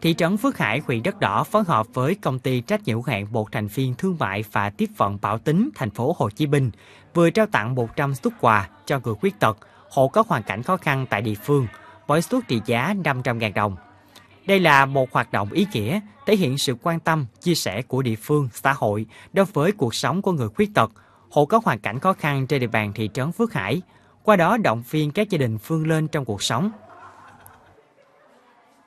Thị trấn Phước Hải, huyện Đất Đỏ phối hợp với công ty trách nhiệm hữu hạn một thành viên thương mại và tiếp vận Bảo Tính thành phố Hồ Chí Minh vừa trao tặng 100 xuất quà cho người khuyết tật, hộ có hoàn cảnh khó khăn tại địa phương, với suất trị giá 500.000 đồng. Đây là một hoạt động ý nghĩa, thể hiện sự quan tâm, chia sẻ của địa phương, xã hội đối với cuộc sống của người khuyết tật, hộ có hoàn cảnh khó khăn trên địa bàn thị trấn Phước Hải, qua đó động viên các gia đình phương lên trong cuộc sống.